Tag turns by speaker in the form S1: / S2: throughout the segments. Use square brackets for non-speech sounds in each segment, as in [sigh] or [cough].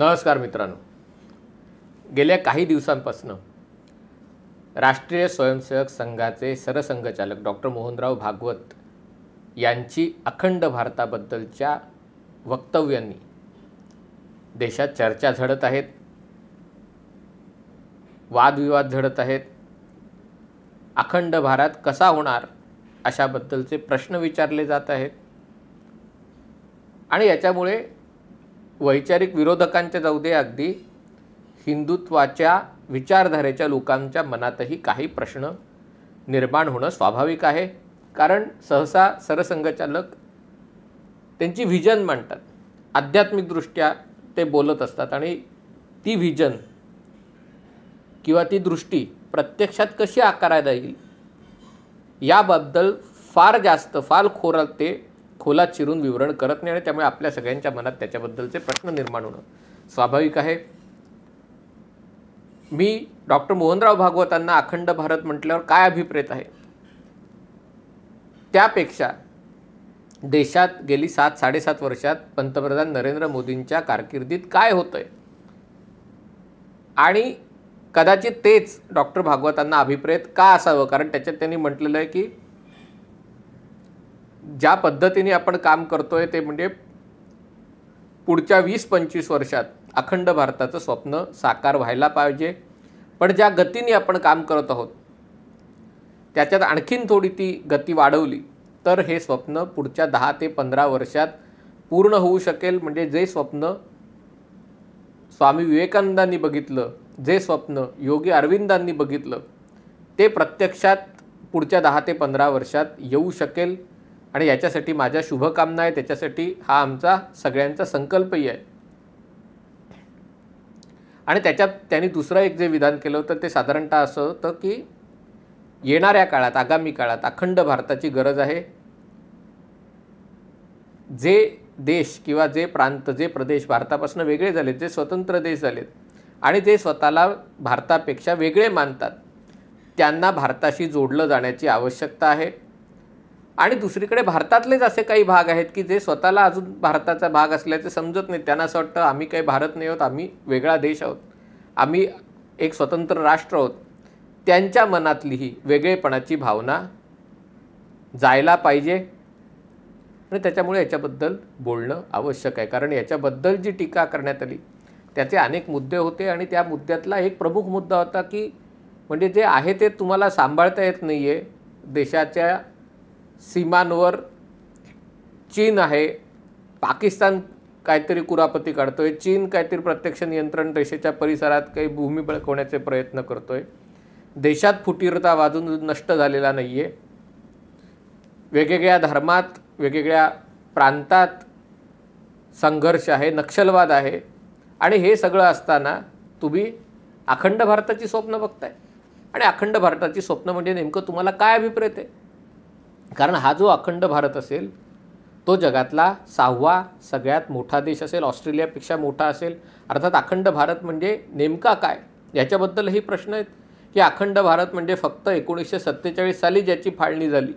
S1: नमस्कार मित्रांनो गेल्या काही दिवसांपासून राष्ट्रीय स्वयंसेवक संघाचे सरसंघचालक डॉक्टर मोहनराव भागवत यांची अखंड भारताबद्दलच्या वक्तव्यांनी देशात चर्चा झडत आहेत वादविवाद झडत आहेत अखंड भारत कसा होणार अशाबद्दलचे प्रश्न विचारले जात आहेत आणि याच्यामुळे वैचारिक विरोधकांच्या जाऊ दे अगदी हिंदुत्वाच्या विचारधारेच्या लोकांच्या मनातही काही प्रश्न निर्माण होणं स्वाभाविक आहे कारण सहसा सरसंघचालक त्यांची व्हिजन मांडतात आध्यात्मिकदृष्ट्या ते बोलत असतात आणि ती व्हिजन किंवा ती दृष्टी प्रत्यक्षात कशी आकाराय येईल याबद्दल फार जास्त फार खोरात ते खोलात चिरून विवरण करत नाही आणि त्यामुळे आपल्या सगळ्यांच्या मनात त्याच्याबद्दलचे प्रश्न निर्माण होणं स्वाभाविक आहे मी डॉक्टर मोहनराव भागवतांना अखंड भारत म्हटल्यावर काय अभिप्रेत आहे त्यापेक्षा देशात गेली सात साडेसात वर्षात पंतप्रधान नरेंद्र मोदींच्या कारकिर्दीत काय होतंय आणि कदाचित तेच डॉक्टर भागवतांना अभिप्रेत का असावं कारण त्याच्यात त्यांनी म्हटलेलं आहे की ज्या पद्धतीने आपण काम करतोय ते म्हणजे पुढच्या वीस पंचवीस वर्षात अखंड भारताचं स्वप्न साकार व्हायला पाहिजे पण ज्या गतीने आपण काम करत आहोत त्याच्यात आणखीन थोडी ती गती वाढवली तर हे स्वप्न पुढच्या दहा ते पंधरा वर्षात पूर्ण होऊ शकेल म्हणजे जे स्वप्न स्वामी विवेकानंदांनी बघितलं जे स्वप्न योगी अरविंदांनी बघितलं ते प्रत्यक्षात पुढच्या दहा ते पंधरा वर्षात येऊ शकेल आणि याच्यासाठी माझ्या शुभकामना आहे त्याच्यासाठी हा आमचा सगळ्यांचा संकल्पही आहे आणि त्याच्यात त्यांनी दुसरं एक जे विधान केलं होतं ते साधारणतः असं होतं की येणाऱ्या काळात आगामी काळात अखंड भारताची गरज आहे जे देश किंवा जे प्रांत जे प्रदेश भारतापासून वेगळे झालेत जे स्वतंत्र देश झालेत आणि जे स्वतःला भारतापेक्षा वेगळे मानतात त्यांना भारताशी जोडलं जाण्याची आवश्यकता आहे आणि दुसरीकडे भारतातलेच असे काही भाग आहेत की जे स्वतःला अजून भारताचा भाग असल्याचे समजत नाही त्यांना असं वाटतं आम्ही काही भारत नाही आहोत आम्ही वेगळा देश आहोत आम्ही एक स्वतंत्र राष्ट्र आहोत त्यांच्या मनातली ही वेगळेपणाची भावना जायला पाहिजे आणि त्याच्यामुळे याच्याबद्दल बोलणं आवश्यक आहे कारण याच्याबद्दल जी टीका करण्यात आली त्याचे अनेक मुद्दे होते आणि त्या मुद्द्यातला एक प्रमुख मुद्दा होता की म्हणजे जे आहे ते तुम्हाला सांभाळता येत नाही आहे देशाच्या सीमांवर चीन आहे पाकिस्तान काहीतरी कुरापती काढतो आहे चीन काहीतरी प्रत्यक्ष नियंत्रण रेषेच्या परिसरात काही भूमी बळकवण्याचे प्रयत्न करतो आहे देशात फुटीरता वाजून नष्ट झालेला नाही आहे वेगवेगळ्या धर्मात वेगवेगळ्या प्रांतात संघर्ष आहे नक्षलवाद आहे आणि हे सगळं असताना तुम्ही अखंड भारताची स्वप्न बघताय आणि अखंड भारताची स्वप्न म्हणजे नेमकं तुम्हाला काय अभिप्रेत आहे कारण हा जो अखंड भारत असेल तो जगातला सहावा सगळ्यात मोठा देश असेल ऑस्ट्रेलियापेक्षा मोठा असेल अर्थात अखंड भारत म्हणजे नेमका काय याच्याबद्दलही प्रश्न आहेत की अखंड भारत म्हणजे फक्त एकोणीसशे सत्तेचाळीस साली ज्याची फाळणी झाली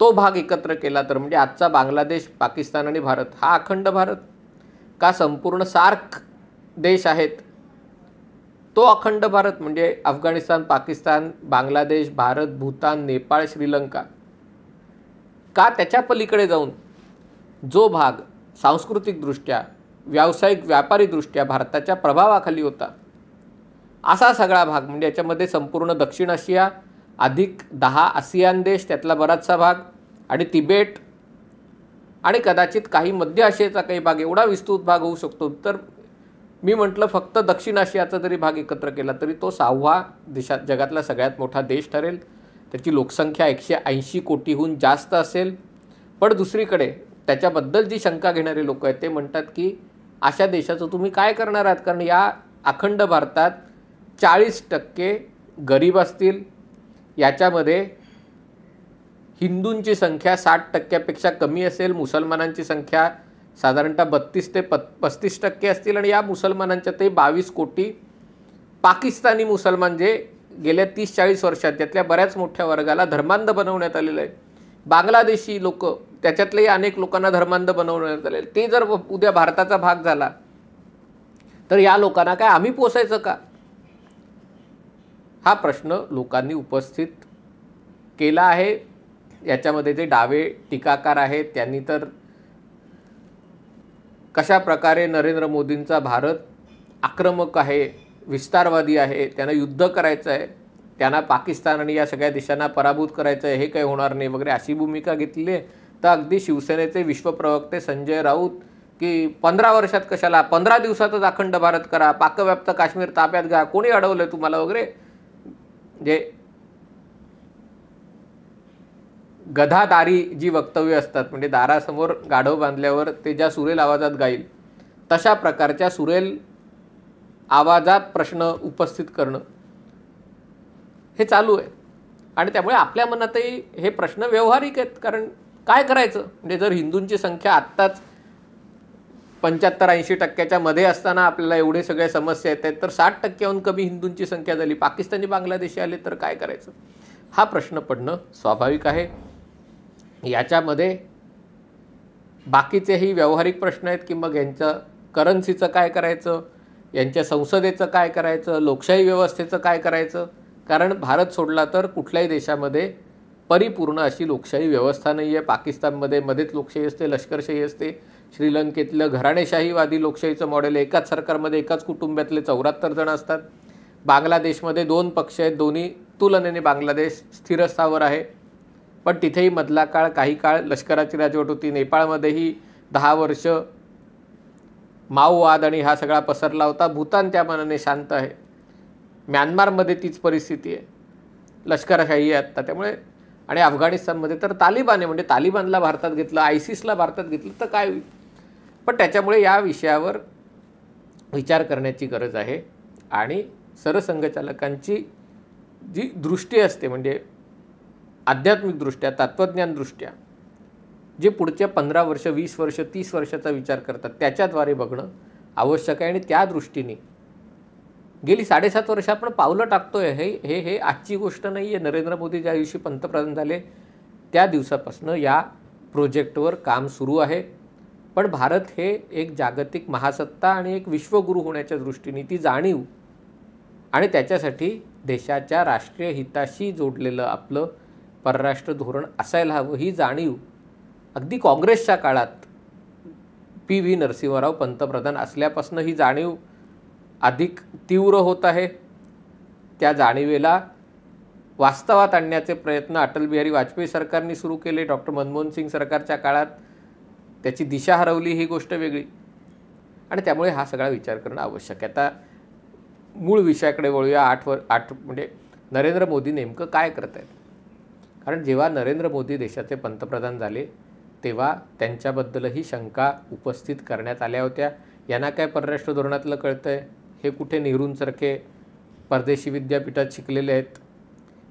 S1: तो भाग एकत्र केला तर म्हणजे आजचा बांगलादेश पाकिस्तान आणि भारत हा अखंड भारत का संपूर्ण सार्क देश आहेत तो अखंड भारत म्हणजे अफगाणिस्तान पाकिस्तान बांगलादेश भारत भूतान नेपाळ श्रीलंका का त्याच्या पलीकडे जाऊन जो भाग सांस्कृतिकदृष्ट्या व्यावसायिक व्यापारीदृष्ट्या भारताच्या प्रभावाखाली होता असा सगळा भाग म्हणजे याच्यामध्ये संपूर्ण दक्षिण आशिया अधिक दहा आसियान देश त्यातला बराचसा भाग आणि तिबेट आणि कदाचित काही मध्य आशियाचा काही भाग एवढा विस्तृत भाग होऊ शकतो तर मी म्हटलं फक्त दक्षिण आशियाचा जरी भाग एकत्र केला तरी तो सहावा देशात जगातला सगळ्यात मोठा देश ठरेल त्याची लोकसंख्या एकशे ऐंशी कोटीहून जास्त असेल पण दुसरीकडे त्याच्याबद्दल जी शंका घेणारे लोक आहेत ते म्हणतात की अशा देशाचं तुम्ही काय करणार आहात कारण या अखंड भारतात चाळीस टक्के गरीब असतील याच्यामध्ये हिंदूंची संख्या साठ टक्क्यापेक्षा कमी असेल मुसलमानांची संख्या साधारणतः बत्तीस ते प पस्तीस टक्के असतील आणि या मुसलमानांच्या ते बावीस कोटी पाकिस्तानी मुसलमान जे गेल्या तीस चाळीस वर्षात त्यातल्या बऱ्याच मोठ्या वर्गाला धर्मांध बनवण्यात आलेलं आहे बांगलादेशी लोक त्याच्यातलेही अनेक लोकांना धर्मांध बनवण्यात आले ते जर उद्या भारताचा भाग झाला तर या लोकांना काय आम्ही पोसायचं का हा प्रश्न लोकांनी उपस्थित केला आहे याच्यामध्ये जे डावे टीकाकार आहेत त्यांनी तर कशा प्रकारे नरेंद्र मोदींचा भारत आक्रमक आहे विस्तारवादी आहे त्यांना युद्ध करायचं आहे त्यांना पाकिस्तान आणि या सगळ्या देशांना पराभूत करायचं आहे हे काही होणार नाही वगैरे अशी भूमिका घेतली आहे तर अगदी शिवसेनेचे विश्वप्रवक्ते संजय राऊत की पंधरा वर्षात कशाला पंधरा दिवसातच अखंड भारत करा पाकव्याप्त काश्मीर ताब्यात घ्या कोणी अडवलं तुम्हाला वगैरे जे गधादारी जी वक्तव्य असतात म्हणजे दारासमोर गाढव बांधल्यावर ते ज्या सुरेल आवाजात गाईल तशा प्रकारच्या सुरेल आवाजात प्रश्न उपस्थित करणं हे चालू आहे आणि त्यामुळे आपल्या मनातही हे प्रश्न व्यवहारिक आहेत कारण काय करायचं म्हणजे जर हिंदूंची संख्या आत्ताच पंच्याहत्तर ऐंशी टक्क्याच्या मध्ये असताना आपल्याला एवढे सगळ्या समस्या येत आहेत तर साठ टक्क्याहून कमी हिंदूंची संख्या झाली पाकिस्तानी बांगलादेशी आले तर काय करायचं हा प्रश्न पडणं स्वाभाविक आहे याच्यामध्ये बाकीचेही व्यावहारिक प्रश्न आहेत की मग यांचं करन्सीचं काय करायचं यांच्या संसदेचं काय करायचं लोकशाही व्यवस्थेचं काय करायचं कारण भारत सोडला तर कुठल्याही देशामध्ये परिपूर्ण अशी लोकशाही व्यवस्था नाही आहे पाकिस्तानमध्ये मध्येच लोकशाही असते लष्करशाही असते श्रीलंकेतलं घराणेशाहीवादी लोकशाहीचं मॉडेल एकाच सरकारमध्ये एकाच कुटुंबातले चौऱ्याहत्तर जण असतात बांगलादेशमध्ये दोन पक्ष आहेत दोन्ही तुलनेने बांगलादेश स्थिरस्थावर आहे पण तिथेही मधला काळ काही काळ लष्कराची राजवट होती नेपाळमध्येही दहा वर्ष माओवाद आणि हा सगळा पसरला होता भूतान त्या मनाने शांत आहे म्यानमारमध्ये तीच परिस्थिती आहे लष्कराशाही आहे आत्ता त्यामुळे आणि अफगाणिस्तानमध्ये तर तालिबान आहे म्हणजे तालिबानला भारतात घेतलं आयसिसला भारतात घेतलं तर काय होईल पण त्याच्यामुळे या विषयावर विचार करण्याची गरज आहे आणि सरसंघचालकांची जी दृष्टी असते म्हणजे आध्यात्मिकदृष्ट्या तत्त्वज्ञानदृष्ट्या जे पुढच्या पंधरा वर्ष वीस वर्ष तीस वर्षाचा विचार करतात त्याच्याद्वारे बघणं आवश्यक आहे आणि त्या दृष्टीने गेली साडेसात वर्ष आपण पावलं टाकतोय हे हे हे आजची गोष्ट नाही आहे नरेंद्र मोदी ज्या दिवशी पंतप्रधान झाले त्या दिवसापासून या प्रोजेक्टवर काम सुरू आहे पण भारत हे एक जागतिक महासत्ता आणि एक विश्वगुरू होण्याच्या दृष्टीने ती जाणीव आणि त्याच्यासाठी देशाच्या राष्ट्रीय हिताशी जोडलेलं आपलं परराष्ट्र धोरण असायला हवं ही जाणीव अगदी काँग्रेसच्या काळात पी व्ही नरसिंहराव पंतप्रधान असल्यापासून ही जाणीव अधिक तीव्र होत आहे त्या जाणीवेला वास्तवात आणण्याचे प्रयत्न अटलबिहारी वाजपेयी सरकारने सुरू केले डॉक्टर मनमोहन सिंग सरकारच्या काळात त्याची दिशा हरवली ही गोष्ट वेगळी आणि त्यामुळे हा सगळा विचार करणं आवश्यक आहे आता मूळ विषयाकडे वळूया आठ वर आठ म्हणजे नरेंद्र मोदी नेमकं काय करत आहेत कारण जेव्हा नरेंद्र मोदी देशाचे पंतप्रधान झाले तेव्हा त्यांच्याबद्दलही शंका उपस्थित करण्यात आल्या होत्या यांना काय परराष्ट्र धोरणातलं कळतं आहे हे कुठे नेहरूंसारखे परदेशी विद्यापीठात शिकलेले आहेत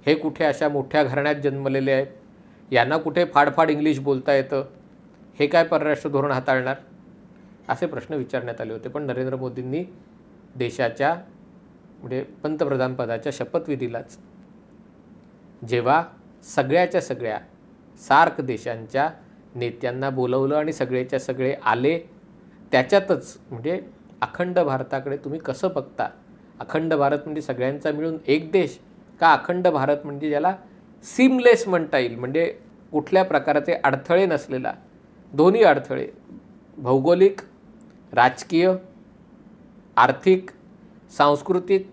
S1: हे कुठे अशा मोठ्या घराण्यात जन्मलेले आहेत यांना कुठे फाडफाड इंग्लिश बोलता येतं हे काय परराष्ट्र धोरण हाताळणार असे प्रश्न विचारण्यात आले होते पण नरेंद्र मोदींनी देशाच्या म्हणजे पंतप्रधानपदाच्या शपथविधीलाच जेव्हा सगळ्याच्या सगळ्या सार्क देशांच्या नेत्यांना बोलवलं आणि सगळेच्या सगळे आले त्याच्यातच म्हणजे अखंड भारताकडे तुम्ही कसं बघता अखंड भारत म्हणजे सगळ्यांचा मिळून एक देश का अखंड भारत म्हणजे ज्याला सीमलेस म्हणता येईल म्हणजे कुठल्या प्रकारचे अडथळे नसलेला दोन्ही अडथळे भौगोलिक राजकीय आर्थिक सांस्कृतिक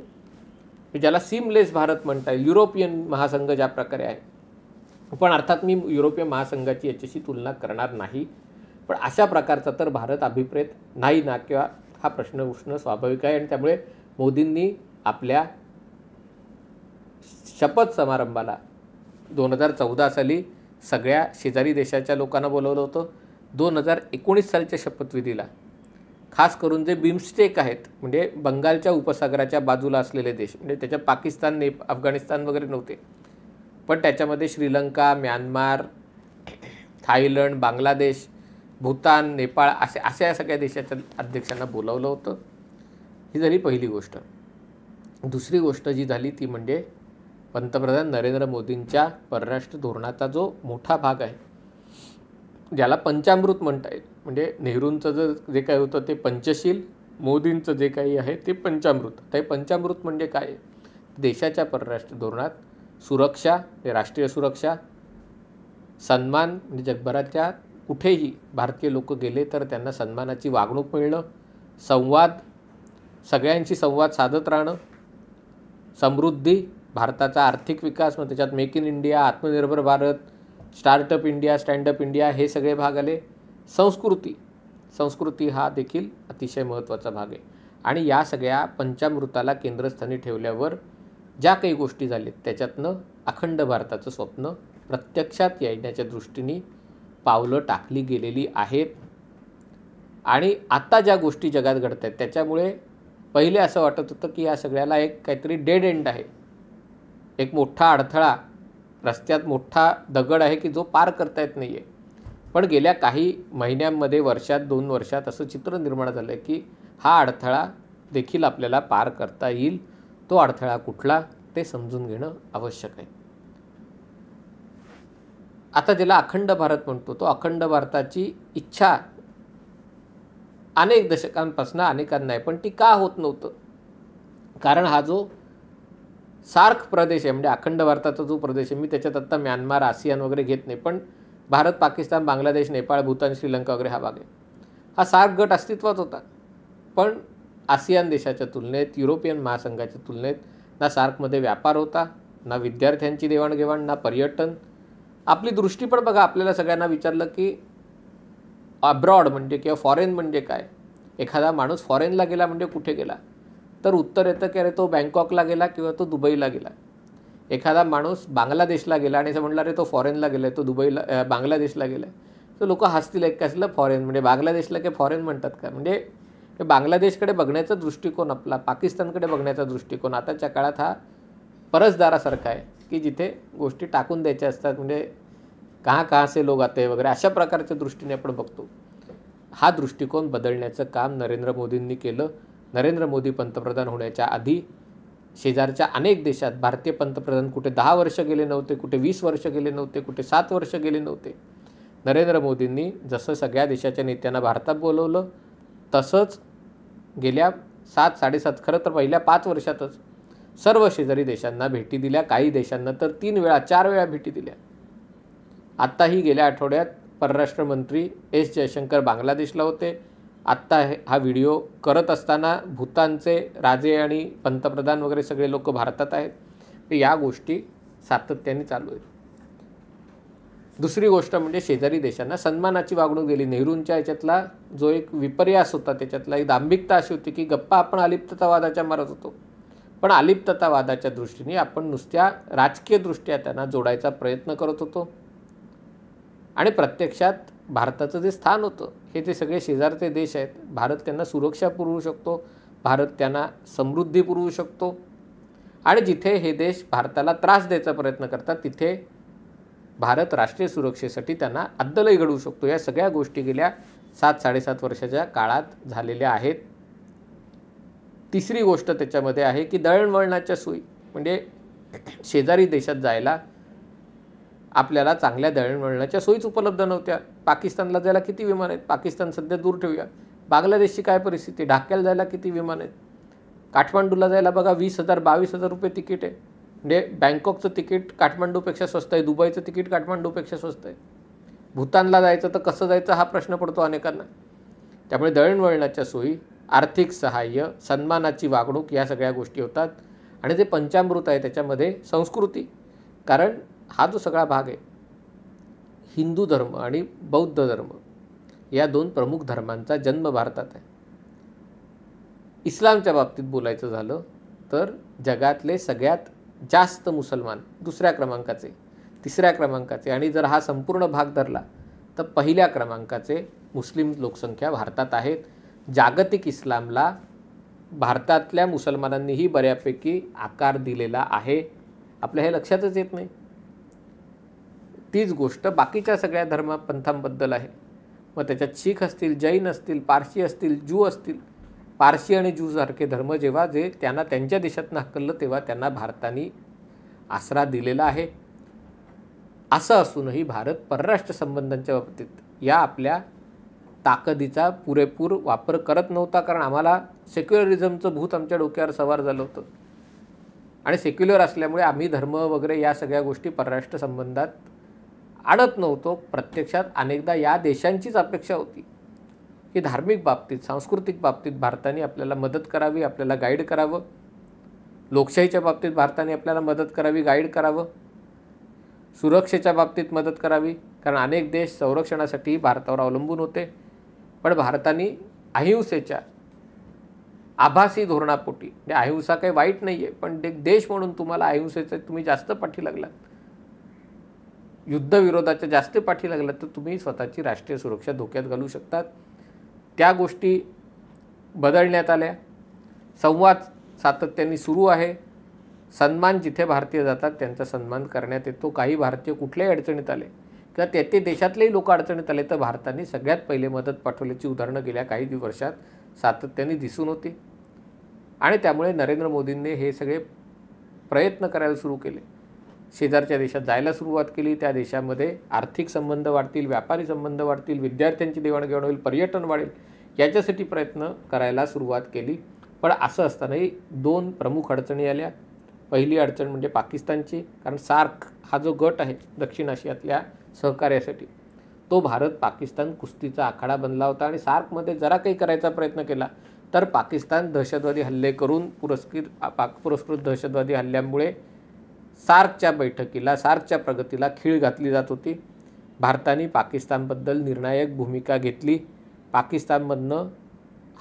S1: ज्याला सीमलेस भारत म्हणता येईल युरोपियन महासंघ ज्या प्रकारे आहे पण अर्थात मी युरोपीय महासंघाची याच्याशी तुलना करणार नाही पण अशा प्रकारचा तर भारत अभिप्रेत नाही ना किंवा हा प्रश्न उष्ण स्वाभाविक आहे आणि त्यामुळे मोदींनी आपल्या शपथ समारंभाला दोन हजार चौदा साली सगळ्या शेजारी देशाच्या लोकांना बोलवलं होतं दोन हजार एकोणीस सालच्या शपथविधीला खास करून जे बिमस्टेक आहेत म्हणजे बंगालच्या उपसागराच्या बाजूला असलेले देश म्हणजे त्याच्या पाकिस्तान नेप अफगाणिस्तान वगैरे नव्हते पण त्याच्यामध्ये श्रीलंका म्यानमार थायलंड बांगलादेश भूतान नेपाळ असे अशा या सगळ्या देशाच्या अध्यक्षांना बोलावलं होतं ही झाली पहिली गोष्ट दुसरी गोष्ट जी झाली ती म्हणजे पंतप्रधान नरेंद्र मोदींच्या परराष्ट्र धोरणाचा जो मोठा भाग आहे ज्याला पंचामृत म्हणता येईल म्हणजे नेहरूंचं जर जे काही होतं ते पंचशील मोदींचं जे काही आहे ते पंचामृत ते पंचामृत म्हणजे काय देशाच्या परराष्ट्र धोरणात सुरक्षा राष्ट्रीय सुरक्षा सन्मान म्हणजे जगभराच्या कुठेही भारतीय लोक गेले तर त्यांना सन्मानाची वागणूक मिळणं संवाद सगळ्यांशी संवाद साधत राहणं समृद्धी भारताचा आर्थिक विकास मग त्याच्यात make in India Aatmanirbhar Bharat startup India standup India हे सगळे भाग आले संस्कृती संस्कृती हा देखील अतिशय महत्त्वाचा भाग आहे आणि या सगळ्या पंचामृताला केंद्रस्थानी ठेवल्यावर ज्या काही गोष्टी झाल्यात त्याच्यातनं अखंड भारताचं स्वप्न प्रत्यक्षात येण्याच्या दृष्टीने पावलं टाकली गेलेली आहेत आणि आत्ता ज्या गोष्टी जगात घडत आहेत त्याच्यामुळे पहिले असं वाटत होतं की या सगळ्याला एक काहीतरी डेड एंड आहे एक मोठा अडथळा रस्त्यात मोठा दगड आहे की जो पार करता येत नाही आहे पण गेल्या काही महिन्यांमध्ये वर्षात दोन वर्षात असं चित्र निर्माण झालं आहे की हा अडथळा देखील आपल्याला पार करता येईल तो अडथळा कुठला ते समजून घेणं आवश्यक आहे आता ज्याला अखंड भारत म्हणतो तो अखंड भारताची इच्छा अनेक दशकांपासून अनेकांना आहे पण ती का होत नव्हतं कारण हा जो सार्क प्रदेश आहे म्हणजे अखंड भारताचा जो प्रदेश आहे मी त्याच्यात आत्ता म्यानमार आसियान वगैरे घेत नाही पण भारत पाकिस्तान बांगलादेश नेपाळ भूतान श्रीलंका वगैरे हा भाग आहे हा सार्क गट अस्तित्वात होता पण आसियान देशाच्या तुलनेत युरोपियन महासंघाच्या तुलनेत ना सार्कमध्ये व्यापार होता ना विद्यार्थ्यांची देवाणघेवाण ना पर्यटन आपली दृष्टी पण बघा आपल्याला सगळ्यांना विचारलं की अब्रॉड म्हणजे किंवा फॉरेन म्हणजे काय एखादा माणूस फॉरेनला गेला म्हणजे कुठे गेला तर उत्तर येतं की अरे तो बँकॉकला गेला किंवा तो दुबईला गेला एखादा माणूस बांगलादेशला गेला आणि असं म्हणला अरे तो फॉरेनला गेला तो दुबईला बांगलादेशला गेला आहे तर लोक हसतील एक कसलं फॉरेन म्हणजे बांगलादेशला काय फॉरेन म्हणतात का म्हणजे हे बांगलादेशकडे बघण्याचा दृष्टिकोन आपला पाकिस्तानकडे बघण्याचा दृष्टिकोन आताच्या काळात हा परसदारासारखा आहे की जिथे गोष्टी टाकून द्यायच्या असतात म्हणजे कहाँ कहाँ से लोक आते वगैरे अशा प्रकारच्या दृष्टीने आपण बघतो हा दृष्टिकोन बदलण्याचं काम नरेंद्र मोदींनी केलं नरेंद्र मोदी पंतप्रधान होण्याच्या आधी शेजारच्या अनेक देशात भारतीय पंतप्रधान कुठे दहा वर्ष गेले नव्हते कुठे वीस वर्ष गेले नव्हते कुठे सात वर्ष गेले नव्हते नरेंद्र मोदींनी जसं सगळ्या देशाच्या नेत्यांना भारतात बोलवलं तसंच गेल्या सात साडेसात खरं तर पहिल्या पाच वर्षातच सर्व शेजारी देशांना भेटी दिल्या काही देशांना तर तीन वेळा चार वेळा भेटी दिल्या आत्ताही गेल्या आठवड्यात परराष्ट्र मंत्री एस जयशंकर बांगलादेशला होते आत्ता हा व्हिडिओ करत असताना भूतानचे राजे आणि पंतप्रधान वगैरे सगळे लोक भारतात आहेत या गोष्टी सातत्याने चालू आहेत दुसरी गोष्ट म्हणजे शेजारी देशांना सन्मानाची वागणूक दिली नेहरूंच्या याच्यातला जो एक विपर्यास होता त्याच्यातला एक दांभिकता अशी होती की गप्पा आपण अलिप्ततावादाच्या मारत होतो पण अलिप्ततावादाच्या दृष्टीने आपण नुसत्या राजकीयदृष्ट्या त्यांना जोडायचा प्रयत्न करत होतो आणि प्रत्यक्षात भारताचं जे स्थान होतं हे ते सगळे शेजारचे देश आहेत भारत त्यांना सुरक्षा पुरवू शकतो भारत त्यांना समृद्धी पुरवू शकतो आणि जिथे हे देश भारताला त्रास द्यायचा प्रयत्न करतात तिथे भारत राष्ट्रीय सुरक्षेसाठी त्यांना अद्दलही घडवू शकतो या सगळ्या गोष्टी गेल्या सात साडेसात वर्षाच्या काळात झालेल्या आहेत तिसरी गोष्ट त्याच्यामध्ये आहे की दळणवळणाच्या सोयी म्हणजे शेजारी देशात जायला आपल्याला चांगल्या दळणवळणाच्या सोयीच उपलब्ध नव्हत्या पाकिस्तानला जायला किती विमान आहेत पाकिस्तान सध्या दूर ठेवूया बांगलादेशची काय परिस्थिती ढाक्याला जायला किती विमान आहेत काठमांडूला जायला बघा वीस हजार बावीस हजार रुपये तिकीट आहे म्हणजे बँकॉकचं तिकीट काठमांडूपेक्षा स्वस्त आहे दुबईचं तिकीट काठमांडूपेक्षा स्वस्त आहे भूतानला जायचं तर कसं जायचं हा प्रश्न पडतो अनेकांना त्यामुळे दळणवळणाच्या सोयी आर्थिक सहाय्य सन्मानाची वागणूक या सगळ्या गोष्टी होतात आणि जे पंचामृत आहे त्याच्यामध्ये संस्कृती कारण हा जो सगळा भाग आहे हिंदू धर्म आणि बौद्ध धर्म या दोन प्रमुख धर्मांचा जन्म भारतात आहे इस्लामच्या बाबतीत बोलायचं झालं तर जगातले सगळ्यात जास्त मुसलमान दुसऱ्या क्रमांकाचे तिसऱ्या क्रमांकाचे आणि जर हा संपूर्ण भाग धरला तर पहिल्या क्रमांकाचे मुस्लिम लोकसंख्या भारतात आहेत जागतिक इस्लामला भारतातल्या मुसलमानांनीही बऱ्यापैकी आकार दिलेला आहे आपल्या हे लक्षातच येत नाही तीच गोष्ट बाकीच्या सगळ्या धर्मपंथांबद्दल आहे मग त्याच्यात शीख असतील जैन असतील पारशी असतील जू असतील पारसी आणि ज्यूसारखे धर्म जेव्हा जे त्यांना त्यांच्या देशात नाकललं तेव्हा त्यांना भारताने आसरा दिलेला आहे असं असूनही भारत परराष्ट्र संबंधांच्या बाबतीत या आपल्या ताकदीचा पुरेपूर वापर करत नव्हता कारण आम्हाला सेक्युलरिझमचं भूत आमच्या डोक्यावर सवार झालं होतं आणि सेक्युलर असल्यामुळे आम्ही धर्म वगैरे या सगळ्या गोष्टी परराष्ट्र संबंधात आणत नव्हतो प्रत्यक्षात अनेकदा या देशांचीच अपेक्षा होती की धार्मिक बाबतीत सांस्कृतिक बाबतीत भारताने आपल्याला मदत करावी आपल्याला गाईड करावं लोकशाहीच्या बाबतीत भारताने आपल्याला मदत करावी गाईड करावं सुरक्षेच्या बाबतीत मदत करावी कारण अनेक देश संरक्षणासाठी भारतावर अवलंबून होते पण भारताने अहिंसेच्या आभासी धोरणापोटी म्हणजे अहिंसा काही वाईट नाही आहे पण देश म्हणून तुम्हाला अहिंसेचे तुम्ही जास्त पाठी लागलात युद्धविरोधाच्या जास्त पाठी लागलात तर तुम्ही स्वतःची राष्ट्रीय सुरक्षा धोक्यात घालू शकतात त्या गोष्टी बदलण्यात आल्या संवाद सातत्याने सुरू आहे सन्मान जिथे भारतीय जातात त्यांचा सन्मान करण्यात येतो काही भारतीय कुठल्याही अडचणीत आले किंवा ते ते देशातलेही लोक अडचणीत आले तर भारताने सगळ्यात पहिले मदत पाठवल्याची उदाहरणं गेल्या काही वर्षात सातत्याने दिसून होती आणि त्यामुळे नरेंद्र मोदींनी हे सगळे प्रयत्न करायला सुरू केले शेजारच्या देशात जायला सुरुवात केली त्या देशामध्ये आर्थिक संबंध वाढतील व्यापारी संबंध वाढतील विद्यार्थ्यांची देवाणघेवाण होईल पर्यटन वाढेल याच्यासाठी प्रयत्न करायला सुरुवात केली पण असं असतानाही दोन प्रमुख अडचणी आल्या पहिली अडचण म्हणजे पाकिस्तानची कारण सार्क हा जो गट आहे दक्षिण आशियातल्या सहकार्यासाठी तो भारत पाकिस्तान कुस्तीचा आखाडा बनला होता आणि सार्कमध्ये जरा काही करायचा प्रयत्न केला तर पाकिस्तान दहशतवादी हल्ले करून पुरस्कृत पाक पुरस्कृत दहशतवादी हल्ल्यामुळे सार्कच्या बैठकीला सार्कच्या प्रगतीला खीळ घातली जात होती भारताने पाकिस्तानबद्दल निर्णायक भूमिका घेतली पाकिस्तानमधनं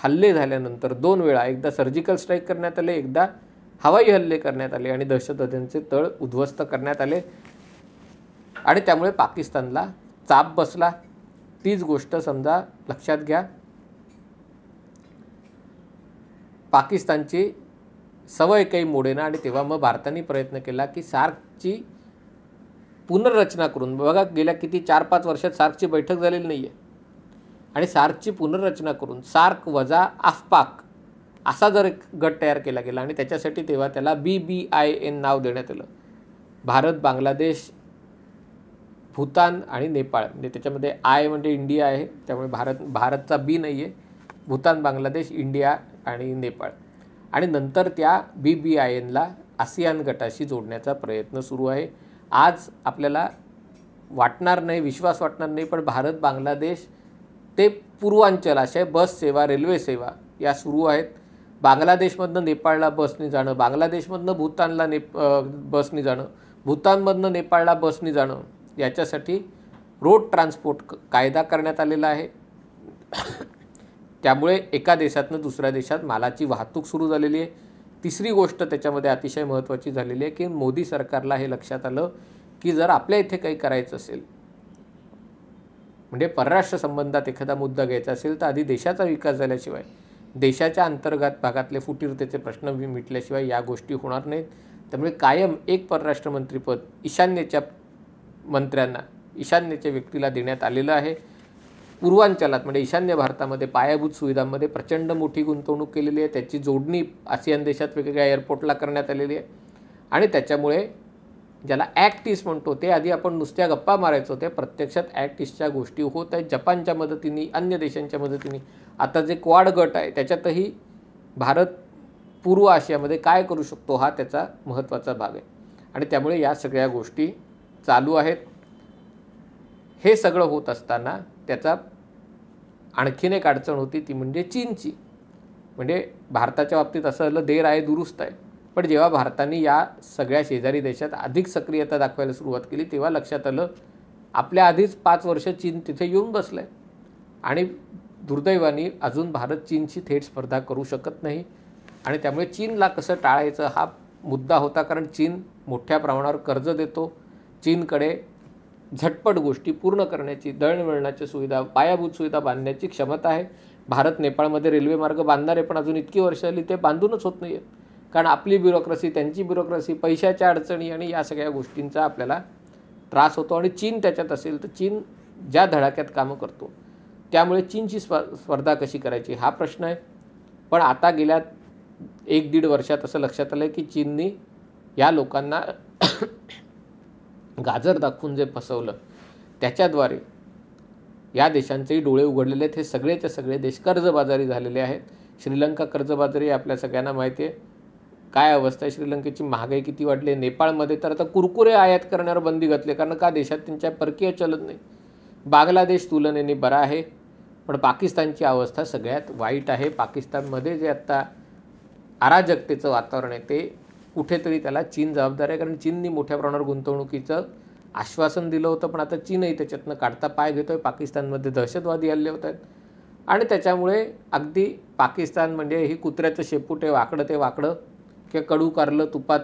S1: हल्ले झाल्यानंतर दोन वेळा एकदा सर्जिकल स्ट्राईक करण्यात आले एकदा हवाई हल्ले करण्यात आले आणि दहशतवाद्यांचे तळ उद्ध्वस्त करण्यात आले आणि त्यामुळे पाकिस्तानला चाप बसला तीच गोष्ट समजा लक्षात घ्या पाकिस्तानची सवय काही मोडेना आणि तेव्हा मग भारताने प्रयत्न केला की सार्कची पुनर्रचना करून बघा गेल्या किती चार पाच वर्षात सार्कची बैठक झालेली नाही आहे आणि सार्कची पुनर्रचना करून सार्क वजा आफपाक असा जर एक गट तयार केला गेला आणि त्याच्यासाठी तेव्हा त्याला बी बी आय एन नाव देण्यात आलं भारत बांगलादेश भूतान आणि नेपाळ म्हणजे त्याच्यामध्ये आय म्हणजे इंडिया आहे त्यामुळे भारत भारतचा बी नाही आहे भूतान बांगलादेश इंडिया आणि नेपाळ आणि नंतर त्या बी बी आय एनला आसियान गटाशी जोडण्याचा प्रयत्न सुरू आहे आज आपल्याला वाटणार नाही विश्वास वाटणार नाही पण भारत बांगलादेश ते पूर्वांचल अशा बस सेवा रेल्वे सेवा या सुरू आहेत बांगलादेशमधनं नेपाळला बसने जाणं बांगलादेशमधनं भूतानला नेप बसने जाणं भूतानमधनं नेपाळला बसने जाणं याच्यासाठी रोड ट्रान्सपोर्ट कायदा करण्यात आलेला आहे त्यामुळे एका देशातनं दुसऱ्या देशात मालाची वाहतूक सुरू झालेली आहे तिसरी गोष्ट त्याच्यामध्ये अतिशय महत्त्वाची झालेली आहे की मोदी सरकारला हे लक्षात आलं की जर आपल्या इथे काही करायचं असेल म्हणजे परराष्ट्र संबंधात एखादा मुद्दा घ्यायचा असेल तर आधी देशाचा विकास झाल्याशिवाय देशाच्या अंतर्गत भागातले फुटीरतेचे प्रश्न मिटल्याशिवाय या गोष्टी होणार नाहीत त्यामुळे कायम एक परराष्ट्र मंत्रीपद ईशान्येच्या मंत्र्यांना ईशान्येच्या व्यक्तीला देण्यात आलेलं आहे पूर्वांचलात म्हणजे ईशान्य भारतामध्ये पायाभूत सुविधांमध्ये प्रचंड मोठी गुंतवणूक केलेली आहे त्याची जोडणी आसियान देशात वेगवेगळ्या एअरपोर्टला करण्यात आलेली आहे आणि त्याच्यामुळे ज्याला ॲक्टिस म्हणतो ते आधी आपण नुसत्या गप्पा मारायचो त्या प्रत्यक्षात ॲक्ट गोष्टी होत आहेत जपानच्या मदतीने अन्य देशांच्या मदतीने आता जे क्वाड गट आहे त्याच्यातही भारत पूर्व आशियामध्ये काय करू शकतो हा त्याचा महत्त्वाचा भाग आहे आणि त्यामुळे या सगळ्या गोष्टी चालू आहेत हे सगळं होत असताना त्याचा आणखीन एक अडचण होती ती म्हणजे चीनची म्हणजे भारताच्या बाबतीत असं देर आहे दुरुस्त आहे पण जेव्हा भारताने या सगळ्या शेजारी देशात अधिक सक्रियता दाखवायला सुरुवात केली तेव्हा लक्षात आलं आपल्या आधीच पाच वर्ष चीन तिथे येऊन बसलं आहे आणि दुर्दैवाने अजून भारत चीनची थेट स्पर्धा करू शकत नाही आणि त्यामुळे चीनला कसं टाळायचं हा मुद्दा होता कारण चीन मोठ्या प्रमाणावर कर्ज देतो चीनकडे झटपट गोष्टी पूर्ण करण्याची दळणवळणाच्या सुविधा पायाभूत सुविधा बांधण्याची क्षमता आहे भारत नेपाळमध्ये रेल्वे मार्ग बांधणारे पण अजून इतकी वर्ष आली ते बांधूनच होत नाही आहेत कारण आपली ब्युरोक्रसी त्यांची ब्युरोक्रसी पैशाच्या अडचणी आणि या सगळ्या गोष्टींचा आपल्याला त्रास होतो आणि चीन त्याच्यात असेल तर चीन ज्या धडाक्यात कामं करतो त्यामुळे चीनची स्प स्पर्धा कशी करायची हा प्रश्न आहे पण आता गेल्या एक दीड वर्षात असं लक्षात आलं आहे की चीननी या लोकांना [coughs] गाजर दाखवून जे फसवलं त्याच्याद्वारे या देशांचेही डोळे उघडलेले आहेत हे सगळेच्या सगळे देश कर्जबाजारी झालेले आहेत श्रीलंका कर्जबाजारी आपल्या सगळ्यांना माहिती आहे काय अवस्था आहे श्रीलंकेची महागाई किती वाढली आहे नेपाळमध्ये तर आता कुरकुरे आयात करण्यावर बंदी घातली कारण का देशात त्यांच्या परकीय चलत नाही बांगलादेश तुलनेने बरा आहे पण पाकिस्तानची अवस्था सगळ्यात वाईट आहे पाकिस्तानमध्ये जे आत्ता अराजकतेचं वातावरण आहे ते कुठेतरी त्याला चीन जबाबदार आहे कारण चीननी मोठ्या प्रमाणावर गुंतवणुकीचं आश्वासन दिलं होतं पण आता चीनही त्याच्यातनं काढता पाय घेतो आहे पाकिस्तानमध्ये दहशतवादी आले होत आहेत आणि त्याच्यामुळे अगदी पाकिस्तान म्हणजे ही कुत्र्याचं शेपूट आहे वाकडं ते वाकडं किंवा कडू कारलं तुपात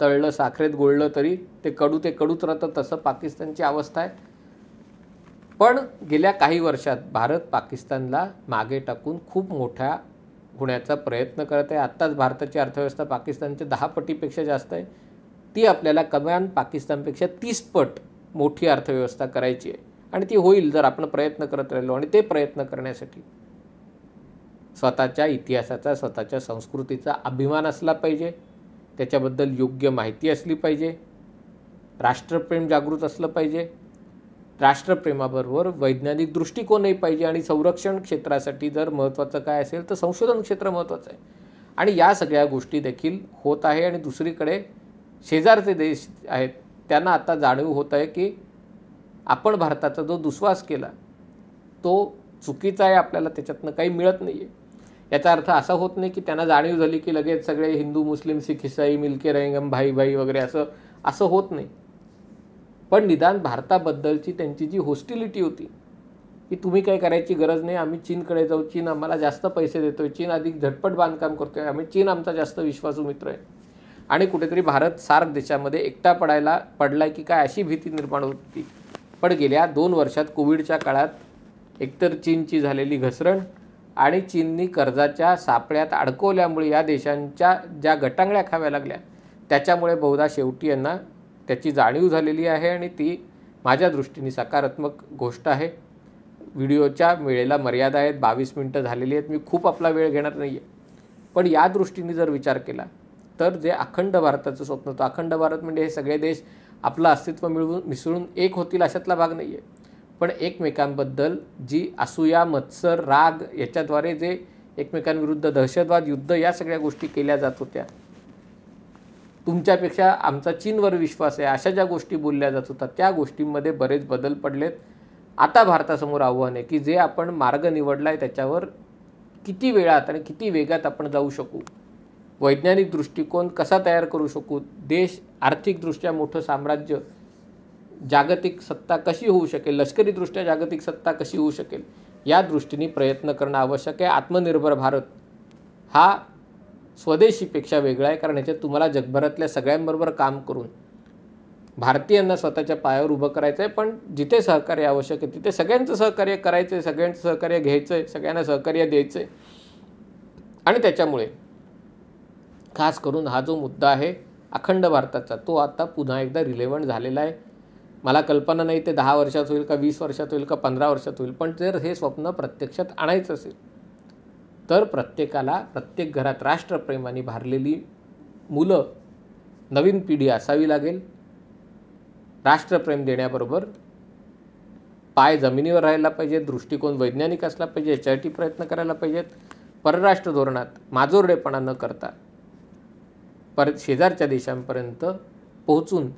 S1: तळलं साखरेत गोळलं तरी ते कडू ते कडूच राहतं तसं पाकिस्तानची अवस्था आहे पण गेल्या काही वर्षात भारत पाकिस्तानला मागे टाकून खूप मोठ्या होण्याचा प्रयत्न करत आहे आत्ताच भारताची अर्थव्यवस्था पाकिस्तानच्या दहा पटीपेक्षा जास्त आहे ती आपल्याला कमान पाकिस्तानपेक्षा तीस पट मोठी अर्थव्यवस्था करायची आहे आणि ती होईल जर आपण प्रयत्न करत राहिलो आणि ते प्रयत्न करण्यासाठी स्वतःच्या इतिहासाचा स्वतःच्या संस्कृतीचा अभिमान असला पाहिजे त्याच्याबद्दल योग्य माहिती असली पाहिजे राष्ट्रप्रेम जागृत असलं पाहिजे राष्ट्रप्रेमाबरोबर वैज्ञानिक दृष्टिकोनही पाहिजे आणि संरक्षण क्षेत्रासाठी जर महत्त्वाचं काय असेल तर संशोधन क्षेत्र महत्त्वाचं आहे आणि या सगळ्या गोष्टी देखील होत आहे आणि दुसरीकडे शेजारचे देश आहेत त्यांना आता जाणीव होत आहे की आपण भारताचा जो दुस्वास केला तो चुकीचा आहे आपल्याला त्याच्यातनं काही मिळत नाही आहे याचा अर्थ असा होत नाही की त्यांना जाणीव झाली की लगेच सगळे हिंदू मुस्लिम सिख इसाई मिलके रेंगम भाई भाई वगैरे असं असं होत नाही पण निदान भारताबद्दलची त्यांची जी होस्टिलिटी होती की तुम्ही काय करायची गरज नाही आम्ही चीनकडे जाऊ चीन आम्हाला जास्त पैसे देतो आहे चीन अधिक झटपट बांधकाम करतो आहे आम्ही चीन आमचा जास्त विश्वासू मित्र आहे आणि कुठेतरी भारत सार्क देशामध्ये एकटा पडायला पडला की काय अशी भीती निर्माण होती पण गेल्या दोन वर्षात कोविडच्या काळात एकतर चीनची झालेली घसरण आणि चीननी कर्जाच्या सापळ्यात अडकवल्यामुळे या देशांच्या ज्या गटांगळ्या खाव्या लागल्या त्याच्यामुळे बहुधा शेवटी यांना त्याची जाणीव झालेली आहे आणि ती माझ्या दृष्टीने सकारात्मक गोष्ट आहे व्हिडिओच्या वेळेला मर्यादा आहेत बावीस मिनटं झालेली आहेत मी खूप आपला वेळ घेणार नाही आहे पण या दृष्टीने जर विचार केला तर जे अखंड भारताचं स्वप्न होतं अखंड भारत म्हणजे हे सगळे देश आपलं अस्तित्व मिळवून मिसळून एक होतील अशातला भाग नाही आहे पण एकमेकांबद्दल जी असूया मत्सर राग याच्याद्वारे जे एकमेकांविरुद्ध दहशतवाद युद्ध या सगळ्या गोष्टी केल्या जात होत्या तुमच्यापेक्षा आमचा चीनवर विश्वास आहे अशा ज्या गोष्टी बोलल्या जात होत्या त्या गोष्टींमध्ये बरेच बदल पडलेत आता भारतासमोर आव्हान आहे की जे आपण मार्ग निवडला आहे त्याच्यावर किती वेळात आणि किती वेगात आपण जाऊ शकू वैज्ञानिक दृष्टिकोन कसा तयार करू शकू देश आर्थिकदृष्ट्या मोठं साम्राज्य जागतिक सत्ता कशी होऊ शकेल लष्करीदृष्ट्या जागतिक सत्ता कशी होऊ शकेल या दृष्टीने प्रयत्न करणं आवश्यक आहे आत्मनिर्भर भारत हा स्वदेशीपेक्षा वेगळा आहे कारण याच्यात तुम्हाला जगभरातल्या सगळ्यांबरोबर काम करून भारतीयांना स्वतःच्या पायावर उभं करायचं आहे पण जिथे सहकार्य आवश्यक आहे तिथे सगळ्यांचं सहकार्य करायचं आहे सगळ्यांचं सहकार्य घ्यायचं आहे सगळ्यांना सहकार्य द्यायचं आहे आणि त्याच्यामुळे खास करून हा जो मुद्दा आहे अखंड भारताचा तो आता पुन्हा एकदा रिलेवंट झालेला आहे मला कल्पना नाही ते दहा वर्षात होईल का वीस वर्षात होईल का पंधरा वर्षात होईल पण जर हे स्वप्न प्रत्यक्षात आणायचं असेल तर प्रत्येकाला प्रत्येक घरात राष्ट्रप्रेमाने भारलेली मुलं नवीन पिढी असावी लागेल राष्ट्रप्रेम देण्याबरोबर पाय जमिनीवर राहायला पाहिजे दृष्टिकोन वैज्ञानिक असला पाहिजे याच्यासाठी प्रयत्न करायला पाहिजेत परराष्ट्र धोरणात माजोरडेपणा न करता परत शेजारच्या देशांपर्यंत पोहोचून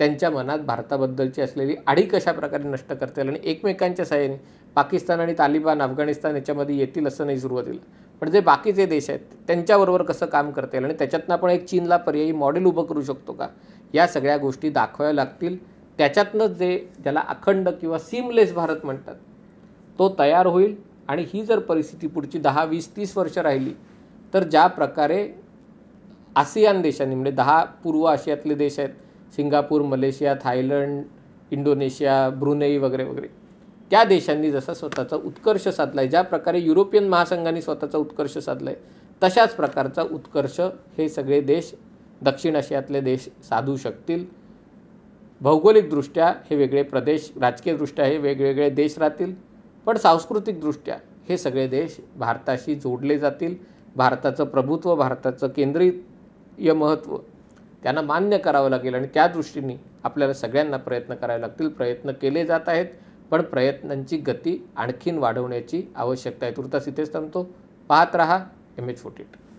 S1: त्यांच्या मनात भारताबद्दलची असलेली आढी कशाप्रकारे नष्ट करता येईल आणि एकमेकांच्या सहाय्याने पाकिस्तान आणि तालिबान अफगाणिस्तान याच्यामध्ये येतील असं नाही सुरुवातीला पण जे बाकीचे देश आहेत त्यांच्याबरोबर कसं काम करता येईल आणि त्याच्यातनं आपण एक चीनला पर्यायी मॉडेल उभं करू शकतो का या सगळ्या गोष्टी दाखवाव्या लागतील त्याच्यातनंच जे ज्याला अखंड किंवा सीमलेस भारत म्हणतात तो तयार होईल आणि ही जर परिस्थिती पुढची दहा वीस तीस वर्ष राहिली तर ज्या प्रकारे आसियान देशांनी म्हणजे दहा पूर्व आशियातले देश आहेत Singapore Malaysia Thailand Indonesia Brunei वगैरे वगैरे त्या देशांनी जसा स्वतःचा उत्कर्ष साधला आहे ज्या प्रकारे युरोपियन महासंघाने स्वतःचा उत्कर्ष साधला आहे तशाच प्रकारचा उत्कर्ष हे सगळे देश दक्षिण आशियातले देश साधू शकतील भौगोलिकदृष्ट्या हे वेगळे प्रदेश राजकीयदृष्ट्या हे वेगवेगळे देश राहतील पण सांस्कृतिकदृष्ट्या हे सगळे देश भारताशी जोडले जातील भारताचं प्रभुत्व भारताचं केंद्रीय महत्त्व त्यांना मान्य करावं लागेल आणि त्या दृष्टीने आपल्याला सगळ्यांना प्रयत्न करावे लागतील प्रयत्न केले जात आहेत पण प्रयत्नांची गती आणखीन वाढवण्याची आवश्यकता आहे तुर्तास इथेच थांबतो पाहत रहा एम एच फोर्टी